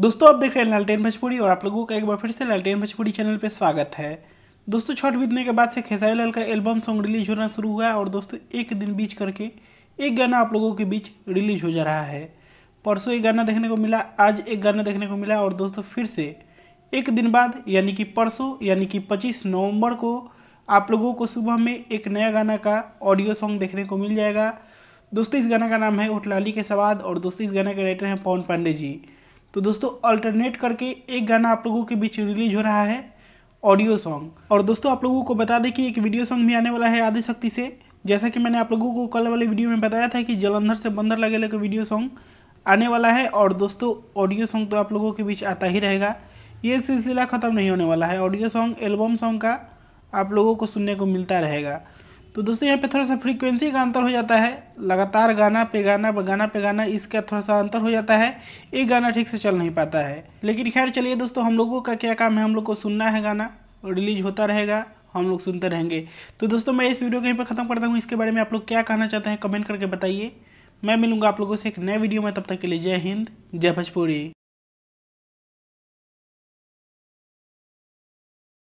दोस्तों आप देख रहे हैं लालटेन भोजपुरी और आप लोगों का एक बार फिर से लालटेन भोजपुरी चैनल पर स्वागत है दोस्तों छठ बीतने के बाद से खेसारी लाल का एल्बम सॉन्ग रिलीज होना शुरू हुआ है और दोस्तों एक दिन बीच करके एक गाना आप लोगों के बीच रिलीज हो जा रहा है परसों एक गाना देखने को मिला आज एक गाना देखने को मिला और दोस्तों फिर से एक दिन बाद यानी कि परसों यानी कि पच्चीस नवम्बर को आप लोगों को सुबह में एक नया गाना का ऑडियो सॉन्ग देखने को मिल जाएगा दोस्तों इस गाना का नाम है उठलाली के सवाद और दोस्तों इस गाना के राइटर हैं पवन पांडे जी तो दोस्तों अल्टरनेट करके एक गाना आप लोगों के बीच रिलीज हो रहा है ऑडियो सॉन्ग और दोस्तों आप लोगों को बता दें कि एक वीडियो सॉन्ग भी आने वाला है आदि शक्ति से जैसा कि मैंने आप लोगों को कल वाले वीडियो में बताया था कि जलंधर से बंदर लगे लगे वीडियो सॉन्ग आने वाला है और दोस्तों ऑडियो सॉन्ग तो आप लोगों के बीच आता ही रहेगा ये सिलसिला ख़त्म नहीं होने वाला है ऑडियो सॉन्ग एल्बम सॉन्ग का आप लोगों को सुनने को मिलता रहेगा तो दोस्तों यहाँ पे थोड़ा सा फ्रीक्वेंसी का अंतर हो जाता है लगातार गाना पे गाना गाना पे गाना इसका थोड़ा सा अंतर हो जाता है एक गाना ठीक से चल नहीं पाता है लेकिन खैर चलिए दोस्तों हम लोगों का क्या काम है हम लोग को सुनना है गाना रिलीज होता रहेगा हम लोग सुनते रहेंगे तो दोस्तों मैं इस वीडियो को यहीं पर ख़त्म करता हूँ इसके बारे में आप लोग क्या कहना चाहते हैं कमेंट करके बताइए मैं मिलूंगा आप लोगों से एक नए वीडियो में तब तक के लिए जय हिंद जय भोजपुरी